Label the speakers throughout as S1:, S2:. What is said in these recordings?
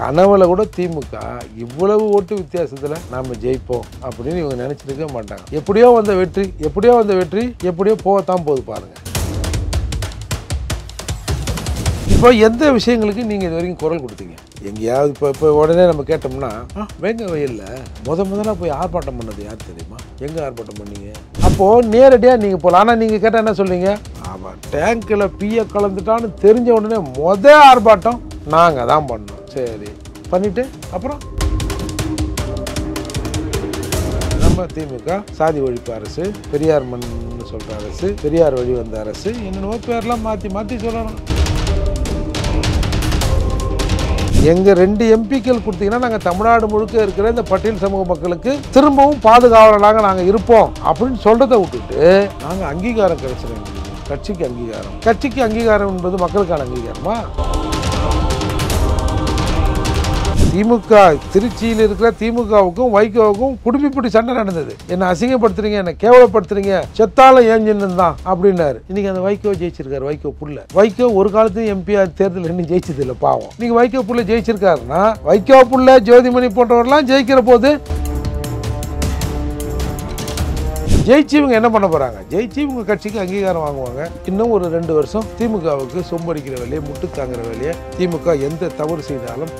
S1: கனவுல கூட திமுக இவ்வளவு ஓட்டு வித்தியாசத்தில் நாம ஜெயிப்போம் அப்படின்னு இவங்க நினைச்சிருக்க மாட்டாங்க எப்படியோ வந்த வெற்றி எப்படியோ வந்த வெற்றி எப்படியோ போகத்தான் போகுது பாருங்கள் இப்போ எந்த விஷயங்களுக்கு நீங்கள் இது வரைக்கும் குரல் கொடுத்தீங்க எங்கேயாவது இப்போ இப்போ உடனே நம்ம கேட்டோம்னா வேங்க வயலில் முத முதலாக போய் ஆர்ப்பாட்டம் பண்ணது யார் தெரியுமா எங்கே ஆர்ப்பாட்டம் பண்ணீங்க அப்போது நேரடியாக நீங்கள் போகலாம் ஆனால் நீங்கள் கேட்டால் என்ன சொல்லுவீங்க ஆமாம் டேங்க்கில் பிய கலந்துட்டான்னு தெரிஞ்ச உடனே மொதல் ஆர்ப்பாட்டம் நாங்கள் தான் பண்ணோம் சரி பண்ணிவிட்டு அப்புறம் நம்ம திமுக சாதி ஒழிப்பு அரசு பெரியார் மண்னு சொல்கிற அரசு பெரியார் வழி வந்த அரசு என்னென்னவோ பேர்லாம் மாற்றி மாற்றி சொல்லணும் எங்கள் ரெண்டு எம்பிக்கள் கொடுத்தீங்கன்னா நாங்கள் தமிழ்நாடு முழுக்க இருக்கிற இந்த பட்டியல் சமூக மக்களுக்கு திரும்பவும் பாதுகாவலனாக நாங்கள் இருப்போம் அப்படின்னு சொல்கிறத விட்டுட்டு நாங்கள் அங்கீகாரம் கிடைச்சிருக்கோம் கட்சிக்கு அங்கீகாரம் கட்சிக்கு அங்கீகாரம் என்பது மக்களுக்கான அங்கீகாரமா திமுக திருச்சியில் இருக்கிற திமுகவுக்கும் வைகோவுக்கும் பிடி சண்டை நடந்தது என்னை அசிங்கப்படுத்துறீங்க என்னை கேவலப்படுத்துறீங்க செத்தால ஏஞ்சின்னு தான் அப்படின்னாரு இன்னைக்கு அந்த வைகோ ஜெயிச்சிருக்காரு வைகோ புள்ள வைகோ ஒரு காலத்து எம்பி தேர்தல் இன்னும் ஜெயிச்சது இல்லை பாவம் நீங்க வைகோ புள்ள ஜெயிச்சிருக்காருன்னா வைகோ புள்ள ஜோதிமணி போன்றவர்லாம் ஜெயிக்கிற போது ஜெயிச்சு இவங்க என்ன பண்ண போறாங்க ஜெயிச்சு இவங்க கட்சிக்கு அங்கீகாரம் வாங்குவாங்க இன்னும் ஒரு ரெண்டு வருஷம் திமுகவுக்கு சொம்படிக்கிற வேலையை முட்டு தாங்குற வேலையை திமுக எந்த தவறு செய்தாலும்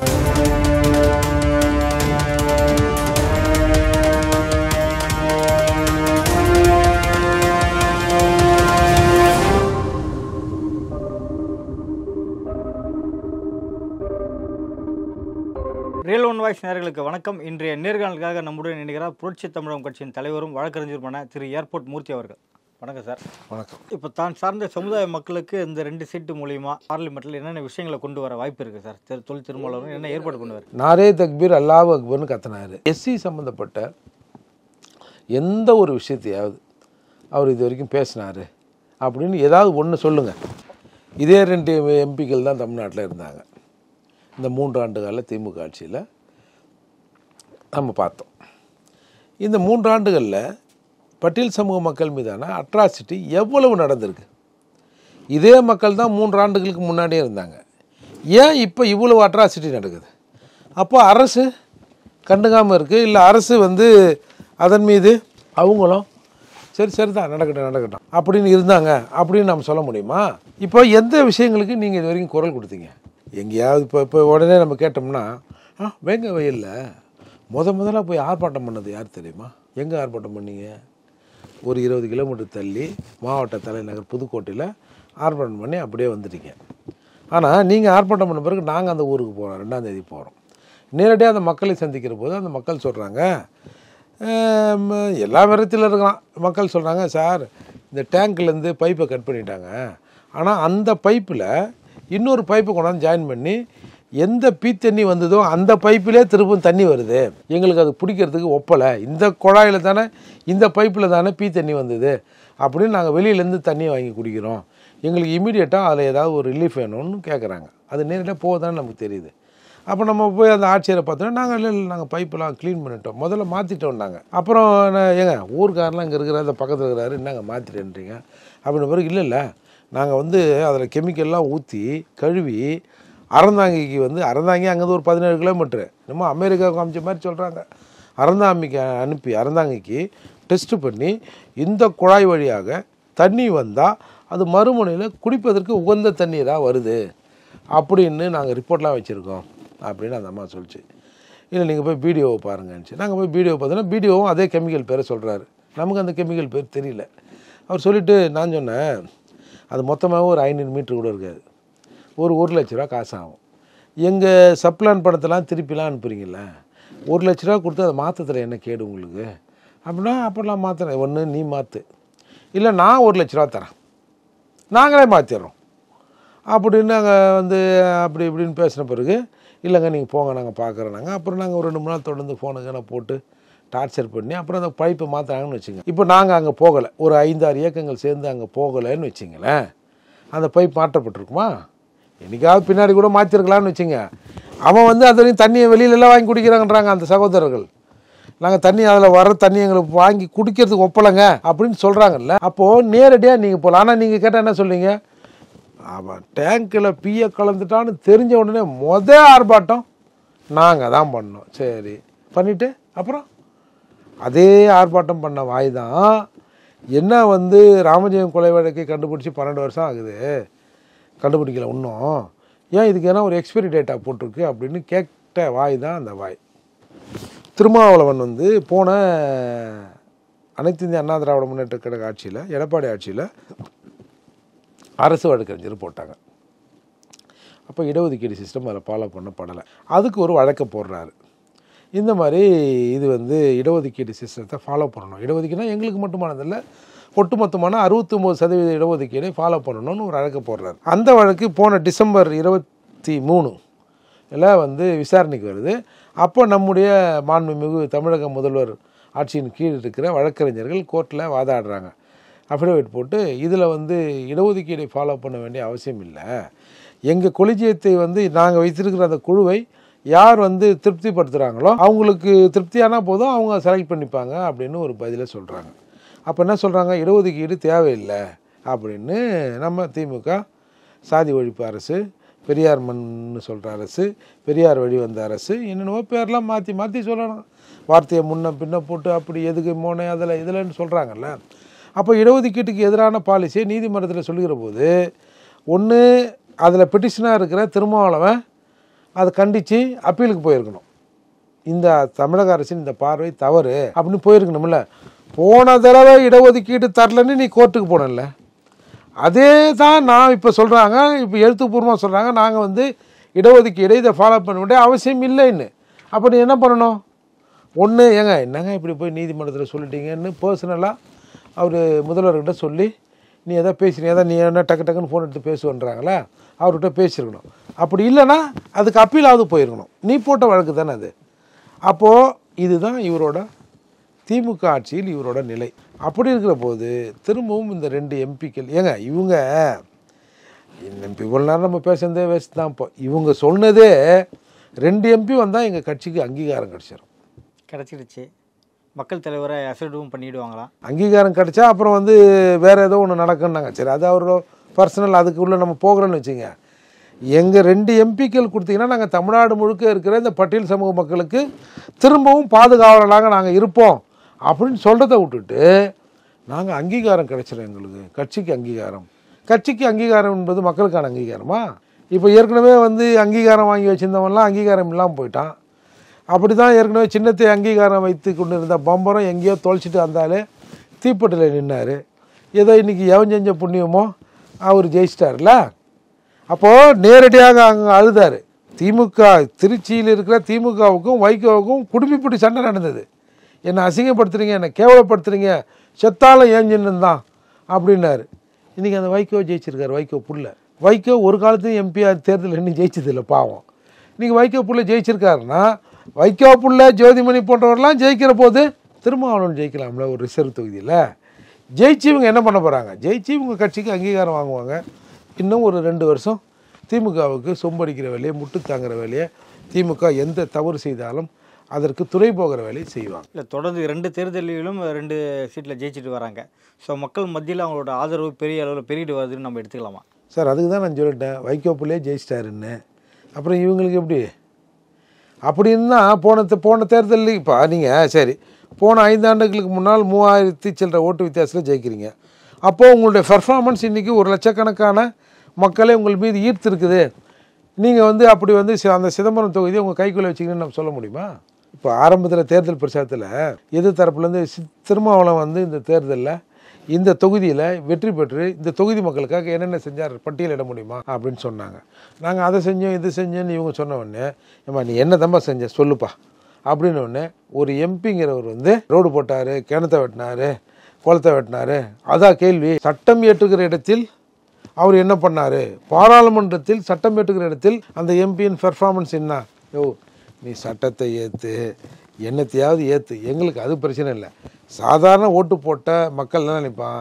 S2: ரியல் ஒன் வாய்ஸ் நேர்களுக்கு வணக்கம் இன்றைய நேர்காணலுக்காக நம்முடன் நினைக்கிறார் புரட்சி தமிழகம் கட்சியின் தலைவரும் வழக்கறிஞருமான திரு ஏர்போர்ட் மூர்த்தி அவர்கள் வணக்கம் சார் வணக்கம் இப்போ தான் சார்ந்த சமுதாய மக்களுக்கு இந்த ரெண்டு சீட்டு மூலியமா பார்லிமெண்ட்டில் என்னென்ன விஷயங்களை கொண்டு வர வாய்ப்பு இருக்குது சார் திரு தொல் திருமாவளவன் என்ன ஏற்பாடு கொண்டு வர
S1: நாரே தக்பீர் அல்லாஹ் அக்பர்னு கத்தனார் எஸ்சி சம்மந்தப்பட்ட எந்த ஒரு விஷயத்தையாவது அவர் இது வரைக்கும் பேசினார் அப்படின்னு ஏதாவது ஒன்று சொல்லுங்கள் இதே ரெண்டு எம்பிக்கள் தான் தமிழ்நாட்டில் இருந்தாங்க இந்த மூன்று ஆண்டு கால திமுக ஆட்சியில் நம்ம பார்த்தோம் இந்த மூன்றாண்டுகளில் பட்டியல் சமூக மக்கள் மீதான அட்ராசிட்டி எவ்வளவு நடந்திருக்கு இதே மக்கள் தான் மூன்று ஆண்டுகளுக்கு முன்னாடியே இருந்தாங்க ஏன் இப்போ இவ்வளவு அட்ராசிட்டி நடக்குது அப்போ அரசு கண்டுக்காமல் இருக்குது இல்லை அரசு வந்து அதன் மீது அவங்களும் சரி சரி தான் நடக்கட்டும் நடக்கட்டும் அப்படின்னு இருந்தாங்க அப்படின்னு நம்ம சொல்ல முடியுமா இப்போ எந்த விஷயங்களுக்கு நீங்கள் இது வரைக்கும் குரல் கொடுத்தீங்க எங்கேயாவது இப்போ இப்போ உடனே நம்ம கேட்டோம்னா ஆ வேங்க வயலில் முத முதலாக போய் ஆர்ப்பாட்டம் பண்ணது யார் தெரியுமா எங்கே ஆர்ப்பாட்டம் பண்ணீங்க ஒரு இருபது கிலோமீட்டர் தள்ளி மாவட்ட தலைநகர் புதுக்கோட்டையில் ஆர்ப்பாட்டம் பண்ணி அப்படியே வந்துட்டீங்க ஆனால் நீங்கள் ஆர்ப்பாட்டம் பண்ண பிறகு நாங்கள் அந்த ஊருக்கு போகிறோம் ரெண்டாந்தேதி போகிறோம் நேரடியாக அந்த மக்களை சந்திக்கிற போது அந்த மக்கள் சொல்கிறாங்க எல்லா விதத்தில் இருக்கலாம் மக்கள் சொல்கிறாங்க சார் இந்த டேங்க்லேருந்து பைப்பை கட் பண்ணிட்டாங்க ஆனால் அந்த பைப்பில் இன்னொரு பைப்பு கொண்டாந்து ஜாயின் பண்ணி எந்த பீ தண்ணி வந்ததோ அந்த பைப்பிலே திருப்பும் தண்ணி வருது எங்களுக்கு அது பிடிக்கிறதுக்கு ஒப்பலை இந்த குழாயில் தானே இந்த பைப்பில் தானே பீ தண்ணி வந்தது அப்படின்னு நாங்கள் வெளியிலேருந்து தண்ணியை வாங்கி குடிக்கிறோம் எங்களுக்கு இமீடியட்டாக அதில் ஏதாவது ஒரு ரிலீஃப் வேணும்னு கேட்குறாங்க அது நேரடியாக போதான்னு நமக்கு தெரியுது அப்போ நம்ம போய் அந்த ஆட்சியரை பார்த்தோன்னா நாங்கள் இல்லை இல்லை நாங்கள் பைப்பெல்லாம் க்ளீன் பண்ணிட்டோம் முதல்ல மாற்றிட்டோம் நாங்கள் அப்புறம் ஏங்க ஊருக்காரெலாம் இங்கே இருக்கிறாரு அந்த பக்கத்தில் இருக்கிறாரு என்னங்க மாற்றிட்டேன்றீங்க அப்படின்னு பிறகு இல்லை இல்லை நாங்கள் வந்து அதில் கெமிக்கல்லாம் ஊற்றி கழுவி அறந்தாங்கிக்கு வந்து அறந்தாங்கி அங்கேருந்து ஒரு பதினேழு கிலோமீட்ரு என்னமோ அமெரிக்கா காமிச்ச மாதிரி சொல்கிறாங்க அறந்தாமிக்கு அனுப்பி அறந்தாங்கிக்கு டெஸ்ட்டு பண்ணி இந்த குழாய் வழியாக தண்ணி வந்தால் அது மறுமுனையில் குடிப்பதற்கு உகந்த தண்ணீராக வருது அப்படின்னு நாங்கள் ரிப்போர்ட்லாம் வச்சுருக்கோம் அப்படின்னு அந்த அம்மா சொல்லிச்சு இல்லை நீங்கள் போய் வீடியோவை பாருங்கன்னுச்சு நாங்கள் போய் வீடியோ பார்த்தோன்னா வீடியோவும் அதே கெமிக்கல் பேரை சொல்கிறாரு நமக்கு அந்த கெமிக்கல் பேர் தெரியல அவர் சொல்லிவிட்டு நான் சொன்னேன் அது மொத்தமாகவும் ஒரு ஐநூறு மீட்ரு கூட இருக்காது ஒரு ஒரு லட்ச ரூபா காசு ஆகும் எங்கள் சப்ளான் பணத்தெல்லாம் திருப்பிலாம் அனுப்புறீங்கள ஒரு லட்ச ரூபா கொடுத்து அதை மாற்றத்தில் என்ன கேடு உங்களுக்கு அப்படின்னா அப்படிலாம் மாற்றுறேன் ஒன்று நீ மாற்று இல்லை நான் ஒரு லட்ச ரூபா தரேன் நாங்களே மாற்றிடுறோம் அப்படின்னு நாங்கள் வந்து அப்படி இப்படின்னு பேசின பிறகு இல்லைங்க நீங்கள் போங்க நாங்கள் பார்க்குறோம் நாங்கள் அப்புறம் நாங்கள் ஒரு ரெண்டு மூணு நாள் தொடர்ந்து ஃபோனுக்கு நான் போட்டு டார்ச்சர் பண்ணி அப்புறம் அந்த பைப்பை மாற்றுறாங்கன்னு வச்சுங்க இப்போ நாங்கள் அங்கே போகலை ஒரு ஐந்தாறு இயக்கங்கள் சேர்ந்து அங்கே போகலைன்னு வச்சுங்களேன் அந்த பைப் மாற்றப்பட்டிருக்குமா என்றைக்காவது பின்னாடி கூட மாற்றிருக்கலாம்னு வச்சுங்க அவன் வந்து அதுலேயும் தண்ணியை வெளியிலலாம் வாங்கி குடிக்கிறாங்கன்றாங்க அந்த சகோதரர்கள் நாங்கள் தண்ணி அதில் வர தண்ணி எங்களுக்கு வாங்கி குடிக்கிறதுக்கு ஒப்பலைங்க அப்படின்னு சொல்கிறாங்கல்ல அப்போது நேரடியாக நீங்கள் போகலாம் ஆனால் நீங்கள் கேட்டால் என்ன சொல்லுவீங்க அவன் டேங்க்கில் பீயை கலந்துட்டான்னு தெரிஞ்ச உடனே மொதல் ஆர்ப்பாட்டம் நாங்கள் தான் பண்ணோம் சரி பண்ணிவிட்டு அப்புறம் அதே ஆர்ப்பாட்டம் பண்ண வாய் தான் என்ன வந்து ராமஜெயம் கொலை வழக்கை கண்டுபிடிச்சி பன்னெண்டு வருஷம் ஆகுது கண்டுபிடிக்கல இன்னும் ஏன் இதுக்கு ஏன்னா ஒரு எக்ஸ்பைரி டேட்டா போட்டிருக்கு அப்படின்னு கேட்ட வாய் தான் அந்த வாய் திருமாவளவன் வந்து போன அனைத்து இந்திய அண்ணா திராவிட முன்னேற்ற கழக ஆட்சியில் எடப்பாடி ஆட்சியில் அரசு வழக்கறிஞர் போட்டாங்க அப்போ இடஒதுக்கீடு சிஸ்டம் அதில் ஃபாலோ பண்ணப்படலை அதுக்கு ஒரு வழக்கை போடுறாரு இந்த மாதிரி இது வந்து இடஒதுக்கீடு சிஸ்டத்தை ஃபாலோ பண்ணணும் இடஒதுக்கீடுனா எங்களுக்கு மட்டுமானதில்லை ஒட்டுமொத்தமான அறுபத்தொம்போது சதவீத இடஒதுக்கீடை ஃபாலோ பண்ணணும்னு ஒரு வழக்கு போடுறாரு அந்த வழக்கு போன டிசம்பர் இருபத்தி மூணு எல்லாம் வந்து விசாரணைக்கு வருது அப்போ நம்முடைய மாண்புமிகு தமிழக முதல்வர் ஆட்சியின் கீழ் இருக்கிற வழக்கறிஞர்கள் கோர்ட்டில் வாதாடுறாங்க அஃபிடவிட் போட்டு இதில் வந்து இடஒதுக்கீடை ஃபாலோ பண்ண வேண்டிய அவசியம் இல்லை எங்கள் கொலிஜியத்தை வந்து நாங்கள் வைத்திருக்கிற அந்த குழுவை யார் வந்து திருப்திப்படுத்துகிறாங்களோ அவங்களுக்கு திருப்தியானா போதும் அவங்க செலக்ட் பண்ணிப்பாங்க அப்படின்னு ஒரு பதிலை சொல்கிறாங்க அப்போ என்ன சொல்கிறாங்க இடஒதுக்கீடு தேவையில்லை அப்படின்னு நம்ம திமுக சாதி ஒழிப்பு அரசு பெரியார் மண்னு சொல்கிற அரசு பெரியார் வழி வந்த அரசு என்னென்னவோ பேர்லாம் மாற்றி மாற்றி சொல்லணும் வார்த்தையை முன்ன பின்ன போட்டு அப்படி எதுக்கு மோனை அதில் இதில்னு சொல்கிறாங்கல்ல அப்போ இடஒதுக்கீட்டுக்கு எதிரான பாலிசியை நீதிமன்றத்தில் சொல்லுகிற போது ஒன்று அதில் பெட்டிஷனாக இருக்கிற திருமாவளவன் அதை கண்டித்து அப்பீலுக்கு போயிருக்கணும் இந்த தமிழக அரசின் இந்த பார்வை தவறு அப்படின்னு போயிருக்கணும்ல போன தடவை இடஒதுக்கீடு தரலன்னு நீ கோர்ட்டுக்கு போனல அதே தான் நான் இப்போ சொல்கிறாங்க இப்போ எழுத்துப்பூர்வமாக சொல்கிறாங்க நாங்கள் வந்து இடஒதுக்கீடு இதை ஃபாலோ பண்ண வேண்டிய அவசியம் இல்லைன்னு அப்போ நீ என்ன பண்ணணும் ஒன்று ஏங்க என்னங்க இப்படி போய் நீதிமன்றத்தில் சொல்லிட்டீங்கன்னு பர்சனலாக அவர் முதல்வர்கிட்ட சொல்லி நீ எதாவது பேசுகிறீங்க எதாவது நீ என்ன டக்கு டக்குன்னு ஃபோன் எடுத்து பேசுவோன்றாங்களே அவர்கிட்ட பேசியிருக்கணும் அப்படி இல்லைன்னா அதுக்கு அப்பீலாவது போயிருக்கணும் நீ போட்ட வழக்கு தானே அது அப்போது இதுதான் இவரோட திமுக ஆட்சியில் இவரோட நிலை அப்படி இருக்கிற போது திரும்பவும் இந்த ரெண்டு எம்பிக்கள் ஏங்க இவங்க எம்பி இவ்வளோ நேரம் நம்ம பேசுகிறதே வேஸ்ட் தான் இப்போ இவங்க சொன்னதே ரெண்டு எம்பி வந்தால் எங்கள் கட்சிக்கு அங்கீகாரம் கிடச்சிடும்
S2: கிடச்சிடுச்சு மக்கள் தலைவரை அசடவும் பண்ணிவிடுவாங்களா
S1: அங்கீகாரம் கிடச்சா அப்புறம் வந்து வேறு ஏதோ ஒன்று நடக்குன்னாங்க சரி அது அவரோட பர்சனல் அதுக்குள்ளே நம்ம போகிறோன்னு வச்சுங்க எங்கள் ரெண்டு எம்பிக்கள் கொடுத்தீங்கன்னா நாங்கள் தமிழ்நாடு முழுக்க இருக்கிற இந்த பட்டியல் சமூக மக்களுக்கு திரும்பவும் பாதுகாவலனாக நாங்கள் இருப்போம் அப்படின்னு சொல்கிறத விட்டுட்டு நாங்கள் அங்கீகாரம் கிடைச்சிடும் எங்களுக்கு கட்சிக்கு அங்கீகாரம் கட்சிக்கு அங்கீகாரம் என்பது மக்களுக்கான அங்கீகாரமா இப்போ ஏற்கனவே வந்து அங்கீகாரம் வாங்கி வச்சுருந்தவன்லாம் அங்கீகாரம் இல்லாமல் போயிட்டான் அப்படி தான் ஏற்கனவே சின்னத்தை அங்கீகாரம் வைத்து கொண்டு இருந்த பம்பரம் எங்கேயோ தொலைச்சிட்டு வந்தாலே தீப்பட்டில் நின்னார் ஏதோ இன்றைக்கி எவன் செஞ்ச புண்ணியமோ அவர் ஜெயிச்சிட்டார்ல அப்போது நேரடியாக அங்கே அழுதார் திமுக திருச்சியில் இருக்கிற திமுகவுக்கும் வைகோவுக்கும் குடும்பிப்பிடி சண்டை நடந்தது என்னை அசிங்கப்படுத்துறீங்க என்னை கேவலப்படுத்துறீங்க செத்தாலும் ஏஞ்சின்னு தான் அப்படின்னாரு இன்றைக்கி அந்த வைகோ ஜெயிச்சிருக்கார் வைகோ புள்ள வைகோ ஒரு காலத்துலையும் எம்பிஆர் தேர்தல் இன்னும் ஜெயிச்சதில்லை பாவம் இன்றைக்கி வைகோ புள்ள ஜெயிச்சிருக்காருன்னா வைகோ புள்ள ஜோதிமணி போன்றவர்லாம் ஜெயிக்கிற போது திருமாவளவன் ஜெயிக்கலாம்ல ஒரு ரிசர்வ் தொகுதியில் ஜெயிச்சு இவங்க என்ன பண்ண போகிறாங்க ஜெயிச்சு இவங்க கட்சிக்கு அங்கீகாரம் வாங்குவாங்க இன்னும் ஒரு ரெண்டு வருஷம் திமுகவுக்கு சொம்படிக்கிற வேலையை முட்டு தாங்குற வேலையை திமுக எந்த தவறு செய்தாலும் அதற்கு துறை போகிற வேலையை செய்வாங்க
S2: இல்லை தொடர்ந்து ரெண்டு தேர்தலிலும் ரெண்டு சீட்டில் ஜெயிச்சுட்டு வராங்க ஸோ மக்கள் மத்தியில் அவங்களோட ஆதரவு பெரிய அளவில் பெருகிட்டு வருதுன்னு நம்ம எடுத்துக்கலாமா
S1: சார் அதுக்கு தான் நான் சொல்லிட்டேன் வைக்கோப்புலேயே ஜெயிச்சிட்டாருன்னு அப்புறம் இவங்களுக்கு எப்படி அப்படின்னா போன போன தேர்தலில் இப்போ நீங்கள் சரி போன ஐந்தாண்டுகளுக்கு முன்னால் மூவாயிரத்தி சில்லற ஓட்டு வித்தியாசத்தில் ஜெயிக்கிறீங்க அப்போது உங்களுடைய பெர்ஃபார்மன்ஸ் இன்றைக்கி ஒரு லட்சக்கணக்கான மக்களை உங்கள் மீது ஈர்த்திருக்குது நீங்கள் வந்து அப்படி வந்து அந்த சிதம்பரம் தொகுதியை உங்கள் கைக்குள்ளே வச்சிங்கன்னு நம்ம சொல்ல முடியுமா இப்போ ஆரம்பத்தில் தேர்தல் பிரச்சாரத்தில் எது தரப்புலேருந்து சி திருமாவளம் வந்து இந்த தேர்தலில் இந்த தொகுதியில் வெற்றி பெற்று இந்த தொகுதி மக்களுக்காக என்னென்ன செஞ்சார் பட்டியலிட முடியுமா அப்படின்னு சொன்னாங்க நாங்கள் அதை செஞ்சோம் இது செஞ்சோன்னு இவங்க சொன்ன உடனே ஏம்மா நீ என்ன தம்பா செஞ்ச சொல்லுப்பா அப்படின்னு ஒன்று ஒரு எம்பிங்கிறவர் வந்து ரோடு போட்டார் கிணத்தை வெட்டினார் குளத்தை வெட்டினார் அதான் கேள்வி சட்டம் ஏற்றுகிற இடத்தில் அவர் என்ன பண்ணார் பாராளுமன்றத்தில் சட்டம் ஏற்றுகிற இடத்தில் அந்த எம்பியின் பெர்ஃபார்மன்ஸ் என்ன ஓ நீ சட்டத்தை ஏற்று என்னத்தையாவது ஏற்று எங்களுக்கு அது பிரச்சனை இல்லை சாதாரண ஓட்டு போட்ட மக்கள் தான் நினைப்பான்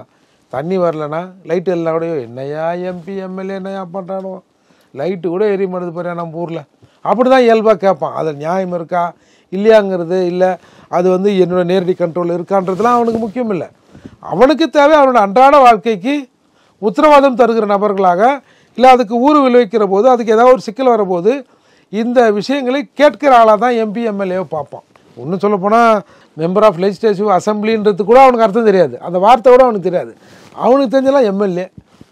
S1: தண்ணி வரலன்னா லைட் எல்லா கூடயோ என்னையா எம்பி எம்எல்ஏ என்னையா பண்ணுறானோ லைட்டு கூட எரிய மாட்டேது பாரு நம்ம ஊரில் அப்படி தான் இயல்பாக கேட்பான் அதில் நியாயம் இருக்கா இல்லையாங்கிறது இல்லை அது வந்து என்னோடய நேரடி கண்ட்ரோல் இருக்கான்றதுலாம் அவனுக்கு முக்கியம் இல்லை அவனுக்கு தேவை அவனோட அன்றாட வாழ்க்கைக்கு உத்தரவாதம் தருகிற நபர்களாக இல்லை அதுக்கு ஊறு விளைவிக்கிற போது அதுக்கு ஏதாவது ஒரு சிக்கல் வரபோது இந்த விஷயங்களை கேட்கிற ஆளாக தான் எம்பி எம்எல்ஏவை பார்ப்போம் ஒன்றும் சொல்லப்போனால் மெம்பர் ஆஃப் லெஜிஸ்லேட்டிவ் அசம்பிளின்றது கூட அவனுக்கு அர்த்தம் தெரியாது அந்த வார்த்தை கூட அவனுக்கு தெரியாது அவனுக்கு தெரிஞ்செல்லாம் எம்எல்ஏ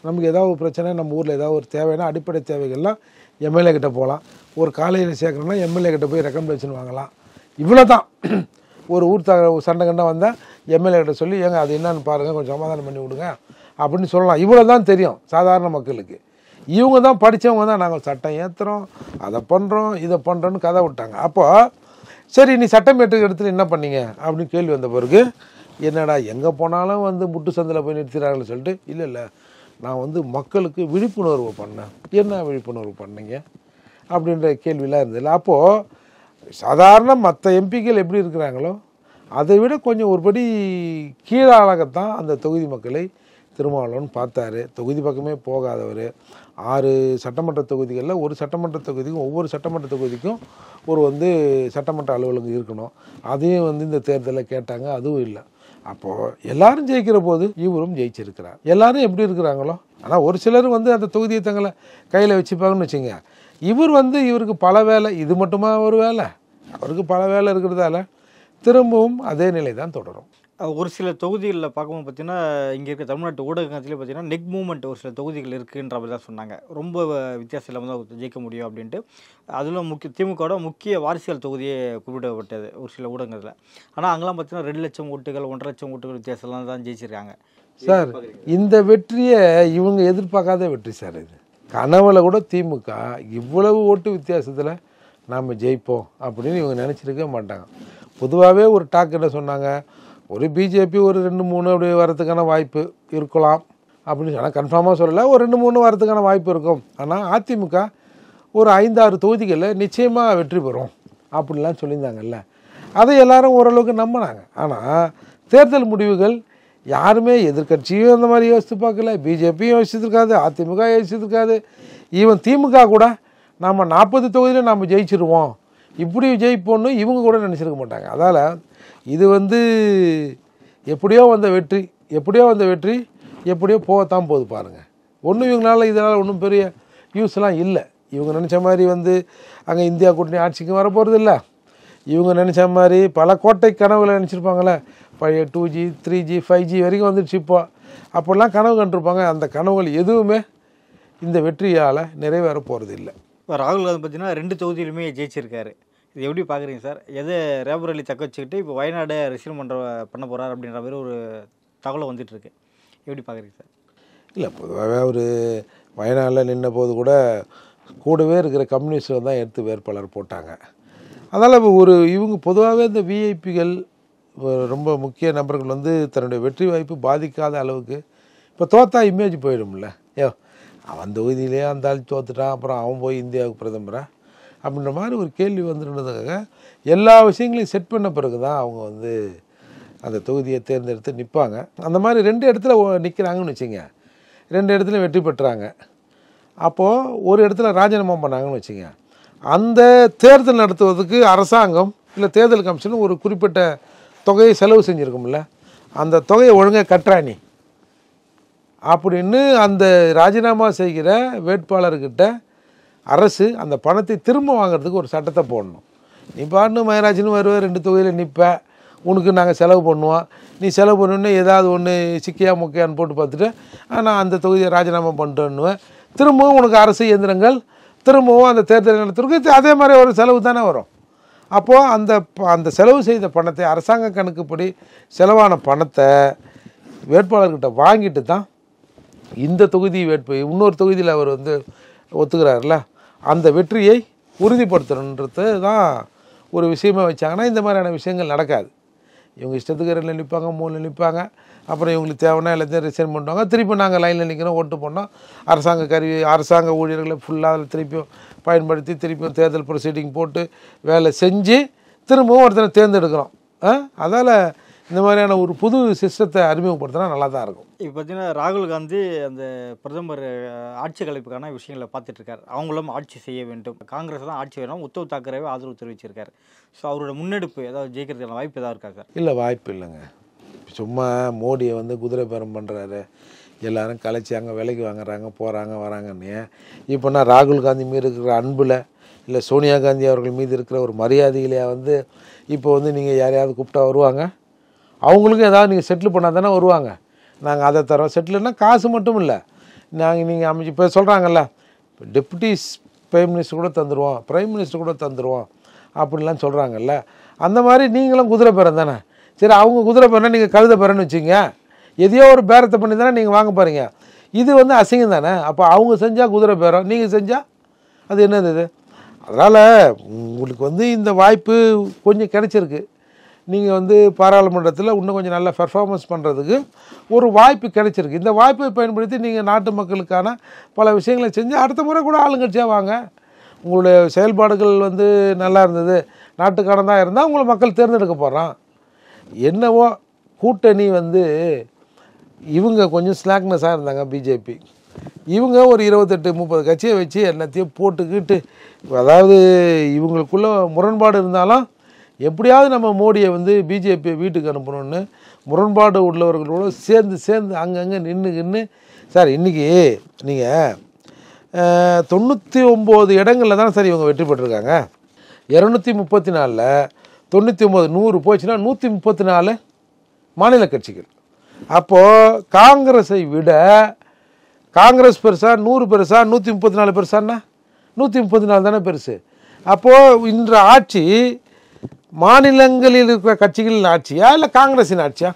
S1: நமக்கு ஏதாவது ஒரு பிரச்சனை நம்ம ஊரில் ஏதாவது ஒரு தேவைன்னா அடிப்படை தேவைகள்லாம் எம்எல்ஏ கிட்டே போகலாம் ஒரு காலையில் சேர்க்கணும்னா எம்எல்ஏ கிட்ட போய் ரெக்கமெண்டேஷன் வாங்கலாம் இவ்வளோ தான் ஒரு ஊர் த சண்டை கண்டா வந்தால் எம்எல்ஏ கிட்ட சொல்லி ஏங்க அது என்னன்னு பாருங்கள் கொஞ்சம் சமாதானம் பண்ணி விடுங்க அப்படின்னு சொல்லலாம் இவ்வளோ தான் தெரியும் சாதாரண மக்களுக்கு இவங்க தான் படித்தவங்க தான் நாங்கள் சட்டம் ஏற்றுறோம் அதை பண்ணுறோம் இதை பண்ணுறோன்னு கதை விட்டாங்க அப்போது சரி நீ சட்டம் ஏற்று இடத்துல என்ன பண்ணீங்க அப்படின்னு கேள்வி வந்த பிறகு என்னடா எங்கே போனாலும் வந்து முட்டு சந்தில் போய் நிறுத்துறாங்கன்னு சொல்லிட்டு இல்லை இல்லை நான் வந்து மக்களுக்கு விழிப்புணர்வு பண்ணேன் என்ன விழிப்புணர்வு பண்ணீங்க அப்படின்ற கேள்வியெலாம் இருந்ததில்ல அப்போது சாதாரண மற்ற எம்பிக்கள் எப்படி இருக்கிறாங்களோ அதை விட கொஞ்சம் ஒருபடி கீழாகத்தான் அந்த தொகுதி மக்களை திருமாவளவன் பார்த்தாரு தொகுதி பக்கமே போகாதவர் ஆறு சட்டமன்ற தொகுதிகளில் ஒரு சட்டமன்ற தொகுதிக்கும் ஒவ்வொரு சட்டமன்ற தொகுதிக்கும் ஒரு வந்து சட்டமன்ற அலுவலகம் இருக்கணும் அதையும் வந்து இந்த தேர்தலில் கேட்டாங்க அதுவும் இல்லை அப்போது எல்லாரும் ஜெயிக்கிற போது இவரும் ஜெயிச்சிருக்கிறார் எல்லாரும் எப்படி இருக்கிறாங்களோ ஆனால் ஒரு சிலர் வந்து அந்த தொகுதியை தங்களை கையில் வச்சுப்பாங்கன்னு வச்சுங்க இவர் வந்து இவருக்கு பல வேலை இது மட்டுமா ஒரு வேலை அவருக்கு பல வேலை இருக்கிறதால திரும்பவும் அதே நிலை தான் தொடரும்
S2: ஒரு சில தொகுதிகளில் பார்க்கும்போது பார்த்தீங்கன்னா இங்கே இருக்க தமிழ்நாட்டு ஊடகத்திலே பார்த்தீங்கன்னா நெக் மூமெண்ட் ஒரு சில தொகுதிகள் இருக்குன்ற மாதிரி தான் சொன்னாங்க ரொம்ப வித்தியாசம் இல்லாமல் தான் ஜெயிக்க முடியும் அப்படின்ட்டு அதில் முக்கிய திமுகவோட முக்கிய வாரிசுகள் தொகுதியே குறிப்பிடப்பட்டது ஒரு சில ஊடகங்களில் ஆனால் அங்கெல்லாம் பார்த்தீங்கன்னா ரெண்டு லட்சம் ஓட்டுகள் ஒன்றரை லட்சம் ஓட்டுகள் வித்தியாசம்லாம் தான் ஜெயிச்சிருக்காங்க சார்
S1: இந்த வெற்றியை இவங்க எதிர்பார்க்காத வெற்றி சார் இது கனவுல கூட திமுக இவ்வளவு ஓட்டு வித்தியாசத்தில் நாம் ஜெயிப்போம் அப்படின்னு இவங்க நினச்சிருக்கவே மாட்டாங்க பொதுவாகவே ஒரு டாக் என்ன சொன்னாங்க ஒரு பிஜேபி ஒரு ரெண்டு மூணு அப்படி வரத்துக்கான வாய்ப்பு இருக்கலாம் அப்படின்னு ஆனால் கன்ஃபார்மாக சொல்லலை ஒரு ரெண்டு மூணு வரத்துக்கான வாய்ப்பு இருக்கும் ஆனால் அதிமுக ஒரு ஐந்தாறு தொகுதிகளில் நிச்சயமாக வெற்றி பெறும் அப்படிலாம் சொல்லியிருந்தாங்கல்ல அதை எல்லாரும் ஓரளவுக்கு நம்பினாங்க ஆனால் தேர்தல் முடிவுகள் யாருமே எதிர்கட்சியும் அந்த மாதிரி யோசித்து பார்க்கல பிஜேபியும் யோசிச்சிருக்காது அதிமுக யோசிச்சிருக்காது ஈவன் திமுக கூட நம்ம நாற்பது தொகுதியில் நாம் ஜெயிச்சிருவோம் இப்படி ஜெயிப்போன்னு இவங்க கூட நினச்சிருக்க மாட்டாங்க அதால் இது வந்து எப்படியோ வந்த வெற்றி எப்படியோ வந்த வெற்றி எப்படியோ போகத்தான் போகுது பாருங்கள் ஒன்றும் இவங்களால இதனால் ஒன்றும் பெரிய யூஸ்லாம் இல்லை இவங்க நினச்ச மாதிரி வந்து அங்கே இந்தியா கூட்டணி ஆட்சிக்கு வர இல்லை இவங்க நினச்ச மாதிரி பல கோட்டை கனவுகளை நினச்சிருப்பாங்களே பழைய two G three G five G வரைக்கும் வந்துடுச்சு இப்போ அப்படிலாம் கனவு கண்டிருப்பாங்க அந்த கனவுகள் எதுவுமே இந்த வெற்றியால் நிறைவேற போகிறது இல்லை
S2: இப்போ ராகுல் காந்தி பார்த்தீங்கன்னா ரெண்டு தொகுதியிலுமே ஜெயிச்சிருக்காரு இது எப்படி பார்க்குறீங்க சார் எது ரேபர் அலி தக்க வச்சுக்கிட்டு இப்போ வயநாடு ரிசீவ் பண்ணுற பண்ண போகிறார் அப்படின்ற மாதிரி ஒரு தகவலை வந்துட்டுருக்கு எப்படி பார்க்குறீங்க சார்
S1: இல்லை பொதுவாகவே அவர் வயநாடில் நின்ன போது கூட கூடவே இருக்கிற கம்யூனிஸ்டில் தான் எடுத்து வேட்பாளர் போட்டாங்க அதனால் இப்போ ஒரு இவங்க பொதுவாகவே இந்த விஐபிகள் ரொம்ப முக்கிய நபர்கள் வந்து தன்னுடைய வெற்றி வாய்ப்பு பாதிக்காத அளவுக்கு இப்போ தோத்தா இமேஜ் போயிடும்ல ஏ அவன் தொகுதியிலேயே அந்த ஆள் தோத்துட்டான் அப்புறம் அவன் போய் இந்தியாவுக்கு பிரதமராக அப்படின்ற மாதிரி ஒரு கேள்வி வந்துருந்ததுக்காக எல்லா விஷயங்களையும் செட் பண்ண பிறகு தான் அவங்க வந்து அந்த தொகுதியை தேர்ந்தெடுத்து நிற்பாங்க அந்த மாதிரி ரெண்டு இடத்துல நிற்கிறாங்கன்னு வச்சுங்க ரெண்டு இடத்துல வெற்றி பெற்றாங்க அப்போது ஒரு இடத்துல ராஜினாமா பண்ணாங்கன்னு வச்சுங்க அந்த தேர்தல் நடத்துவதற்கு அரசாங்கம் இல்லை தேர்தல் கமிஷன் ஒரு குறிப்பிட்ட தொகையை செலவு செஞ்சுருக்கும்ல அந்த தொகையை ஒழுங்காக கட்டுறானி அப்படின்னு அந்த ராஜினாமா செய்கிற வேட்பாளர்கிட்ட அரசு அந்த பணத்தை திரும்ப வாங்குறதுக்கு ஒரு சட்டத்தை போடணும் நீ பாட்டுன்னு மயராஜினு வருவேன் ரெண்டு தொகுதியில் நிற்பேன் உனக்கு நாங்கள் செலவு பண்ணுவோம் நீ செலவு பண்ணணுன்னு ஏதாவது ஒன்று சிக்கியா முக்கியான்னு போட்டு பார்த்துட்டு நான் அந்த தொகுதியை ராஜினாமா பண்ணுறேன்னுவேன் திரும்பவும் உனக்கு அரசு இயந்திரங்கள் திரும்பவும் அந்த தேர்தல் நடத்துறதுக்கு அதே மாதிரி ஒரு செலவு தானே வரும் அப்போது அந்த அந்த செலவு செய்த பணத்தை அரசாங்க கணக்குப்படி செலவான பணத்தை வேட்பாளர்கிட்ட வாங்கிட்டு தான் இந்த தொகுதி வேட்பு இன்னொரு தொகுதியில் அவர் வந்து ஒத்துக்கிறாருல்ல அந்த வெற்றியை உறுதிப்படுத்தணுன்றது தான் ஒரு விஷயமாக வச்சாங்கன்னா இந்த மாதிரியான விஷயங்கள் நடக்காது இவங்க இஷ்டத்துக்கு ரெண்டு நிற்பாங்க மூணில் நிற்பாங்க அப்புறம் இவங்களுக்கு தேவைன்னா எல்லாத்தையும் ரிசைன் பண்ணுவாங்க திருப்பி நாங்கள் லைனில் நிற்கிறோம் ஓட்டு போனோம் அரசாங்க கருவி அரசாங்க ஊழியர்களை ஃபுல்லாக அதில் திருப்பியும் பயன்படுத்தி திருப்பியும் தேர்தல் ப்ரொசீடிங் போட்டு வேலை செஞ்சு திரும்பவும் ஒருத்தனை தேர்ந்தெடுக்கிறோம் அதால் இந்த மாதிரியான ஒரு புது சிஸ்டத்தை அறிமுகப்படுத்தினா நல்லா தான் இருக்கும்
S2: இப்போ பார்த்தீங்கன்னா ராகுல் காந்தி அந்த பிரதமர் ஆட்சி கலைப்புக்கான விஷயங்களை பார்த்துட்ருக்கார் அவங்களும் ஆட்சி செய்ய வேண்டும் காங்கிரஸ் தான் ஆட்சி வேணும் உத்தவ் தாக்கரேவே ஆதரவு தெரிவிச்சிருக்கார் ஸோ அவரோட முன்னெடுப்பு ஏதாவது ஜெயிக்கிறதுக்கான வாய்ப்பு ஏதாவது இருக்கா சார்
S1: இல்லை வாய்ப்பு இல்லைங்க சும்மா மோடியை வந்து குதிரை பேரம் பண்ணுறாரு எல்லாரும் கலைச்சி அங்கே விலைக்கு வாங்குறாங்க போகிறாங்க வராங்கன்னு இப்போனா ராகுல் காந்தி மீது இருக்கிற அன்பில் இல்லை சோனியா காந்தி அவர்கள் மீது இருக்கிற ஒரு மரியாதையிலேயே வந்து இப்போ வந்து நீங்கள் யாரையாவது கூப்பிட்டா வருவாங்க அவங்களுக்கும் ஏதாவது நீங்கள் செட்டில் பண்ணால் தானே வருவாங்க நாங்கள் அதை தரோம் செட்டில்னா காசு மட்டும் இல்லை நாங்கள் நீங்கள் அமைச்சு இப்போ சொல்கிறாங்கல்ல டெப்யூட்டிஸ் பிரைம் மினிஸ்டர் கூட தந்துடுவோம் பிரைம் மினிஸ்டர் கூட தந்துடுவோம் அப்படிலாம் சொல்கிறாங்கல்ல அந்த மாதிரி நீங்களும் குதிரை பேரம் தானே சரி அவங்க குதிரை பேரம் நீங்கள் கழுத பேரன்னு வச்சிங்க எதையோ ஒரு பேரத்தை பண்ணி தானே நீங்கள் வாங்க பாருங்க இது வந்து அசிங்கம் தானே அப்போ அவங்க செஞ்சால் குதிரை பேரம் நீங்கள் செஞ்சால் அது என்னது இது அதனால் உங்களுக்கு வந்து இந்த வாய்ப்பு கொஞ்சம் கிடச்சிருக்கு நீங்கள் வந்து பாராளுமன்றத்தில் இன்னும் கொஞ்சம் நல்லா பெர்ஃபார்மன்ஸ் பண்ணுறதுக்கு ஒரு வாய்ப்பு கிடைச்சிருக்கு இந்த வாய்ப்பை பயன்படுத்தி நீங்கள் நாட்டு மக்களுக்கான பல விஷயங்களை செஞ்சு அடுத்த முறை கூட ஆளுங்கட்சியாக வாங்க உங்களுடைய செயல்பாடுகள் வந்து நல்லா இருந்தது நாட்டுக்கான தான் இருந்தால் உங்களை மக்கள் தேர்ந்தெடுக்க போகிறான் என்னவோ கூட்டணி வந்து இவங்க கொஞ்சம் ஸ்லாக்னஸாக இருந்தாங்க பிஜேபி இவங்க ஒரு இருபத்தெட்டு முப்பது கட்சியை வச்சு எல்லாத்தையும் போட்டுக்கிட்டு அதாவது இவங்களுக்குள்ள முரண்பாடு இருந்தாலும் எப்படியாவது நம்ம மோடியை வந்து பிஜேபியை வீட்டுக்கு அனுப்பணும்னு முரண்பாடு உள்ளவர்களோடு சேர்ந்து சேர்ந்து அங்கங்கே நின்று நின்று சார் இன்றைக்கி நீங்கள் தொண்ணூற்றி ஒம்பது இடங்களில் தான் சார் இவங்க வெற்றி பெற்றிருக்காங்க இரநூத்தி முப்பத்தி நாலில் தொண்ணூற்றி ஒம்பது நூறு போச்சுன்னா நூற்றி முப்பத்தி நாலு மாநில கட்சிகள் அப்போது காங்கிரஸை விட காங்கிரஸ் பெருசா நூறு பெருசா நூற்றி முப்பத்தி நாலு பெருசான்னா நூற்றி முப்பத்தி நாலு தானே பெருசு அப்போது இன்ற ஆட்சி மாநிலங்களில் இருக்கிற கட்சிகளின் ஆட்சியா இல்லை காங்கிரஸின் ஆட்சியா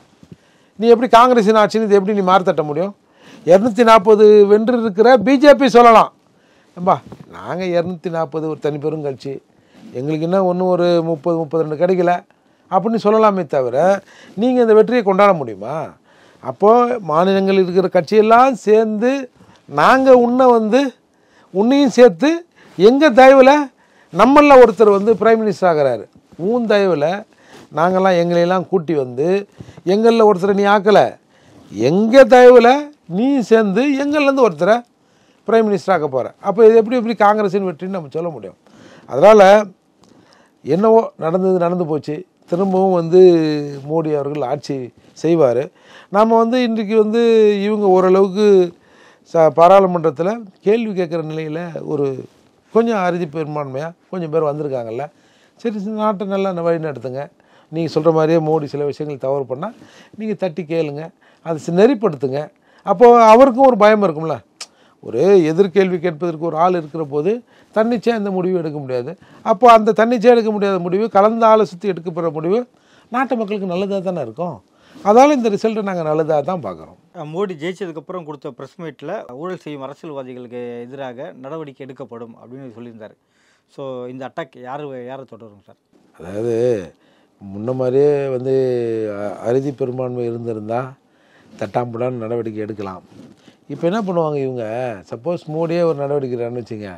S1: நீ எப்படி காங்கிரஸின் ஆட்சின்னு இது எப்படி நீ மாறுத்தட்ட முடியும் இரநூத்தி நாற்பது வென்று இருக்கிற பிஜேபி சொல்லலாம் ஏம்பா நாங்கள் இரநூத்தி நாற்பது ஒரு தனி பெரும் கட்சி எங்களுக்கு இன்னும் ஒன்று ஒரு முப்பது முப்பது ரெண்டு கிடைக்கல அப்படின்னு சொல்லலாமே தவிர நீங்கள் இந்த வெற்றியை கொண்டாட முடியுமா அப்போது மாநிலங்களில் இருக்கிற கட்சியெல்லாம் சேர்ந்து நாங்கள் உன்னை வந்து உன்னையும் சேர்த்து எங்கள் தயவில் நம்மளில் ஒருத்தர் வந்து பிரைம் மினிஸ்டர் ஆகிறாரு மூந்தயவில் நாங்கள்லாம் எங்களையெல்லாம் கூட்டி வந்து எங்களில் ஒருத்தரை நீ ஆக்கலை எங்கள் தயவில் நீ சேர்ந்து எங்கள்லேருந்து ஒருத்தரை பிரைம் மினிஸ்டர் ஆக்க போகிற அப்போ இது எப்படி எப்படி காங்கிரஸின் வெற்றின்னு நம்ம சொல்ல முடியும் அதனால் என்னவோ நடந்தது நடந்து போச்சு திரும்பவும் வந்து மோடி அவர்கள் ஆட்சி செய்வார் நாம் வந்து இன்றைக்கு வந்து இவங்க ஓரளவுக்கு ச பாராளுமன்றத்தில் கேள்வி கேட்குற நிலையில் ஒரு கொஞ்சம் அறுதி பெரும்பான்மையாக கொஞ்சம் பேர் வந்திருக்காங்கல்ல சரி நாட்டை நல்லா வழி நடத்துங்க நீங்கள் சொல்கிற மாதிரியே மோடி சில விஷயங்கள் தவறு பண்ணால் நீங்கள் தட்டி கேளுங்க அதை நெறிப்படுத்துங்க அப்போது அவருக்கும் ஒரு பயம் இருக்கும்ல ஒரே எதிர்கேள்வி கேட்பதற்கு ஒரு ஆள் இருக்கிற போது தன்னிச்சை அந்த முடிவு எடுக்க முடியாது அப்போ அந்த தன்னிச்சை எடுக்க முடியாத முடிவு கலந்து ஆலோசித்து எடுக்கப்படுற முடிவு நாட்டு மக்களுக்கு நல்லதாக தானே இருக்கும் அதால் இந்த ரிசல்ட்டை நாங்கள் நல்லதாக தான் பார்க்குறோம்
S2: மோடி ஜெயிச்சதுக்கப்புறம் கொடுத்த ப்ரெஸ் மீட்டில் ஊழல் செய்யும் அரசியல்வாதிகளுக்கு எதிராக நடவடிக்கை எடுக்கப்படும் அப்படின்னு சொல்லியிருந்தார் ஸோ இந்த அட்டாக் யார் யாரை தொடரும் சார்
S1: அதாவது முன்ன மாதிரியே வந்து அறுதி பெரும்பான்மை இருந்திருந்தால் தட்டாம்புடான்னு நடவடிக்கை எடுக்கலாம் இப்போ என்ன பண்ணுவாங்க இவங்க சப்போஸ் மோடியே ஒரு நடவடிக்கை வச்சுங்க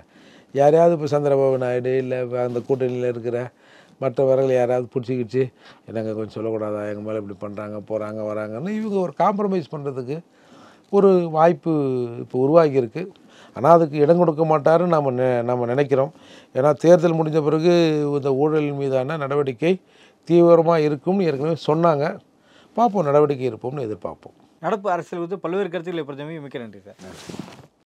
S1: யாரையாவது இப்போ சந்திரபாபு நாயுடு இல்லை அந்த கூட்டணியில் இருக்கிற மற்றவர்கள் யாராவது பிடிச்சிக்கிச்சு என்னங்க கொஞ்சம் சொல்லக்கூடாதா எங்கள் மேலே இப்படி பண்ணுறாங்க போகிறாங்க வராங்கன்னு இவங்க ஒரு காம்ப்ரமைஸ் பண்ணுறதுக்கு ஒரு வாய்ப்பு இப்போ உருவாகியிருக்கு ஆனால் அதுக்கு இடம் கொடுக்க மாட்டாருன்னு நம்ம நெ நம்ம நினைக்கிறோம் ஏன்னா தேர்தல் முடிஞ்ச பிறகு இந்த ஊழல் மீதான நடவடிக்கை தீவிரமாக இருக்கும்னு ஏற்கனவே சொன்னாங்க பார்ப்போம் நடவடிக்கை இருப்போம்னு எதிர்பார்ப்போம்
S2: நடப்பு அரசியல் வந்து பல்வேறு கருத்துக்களை பொறுத்தவரைக்கும் மிக்க நன்றி சார்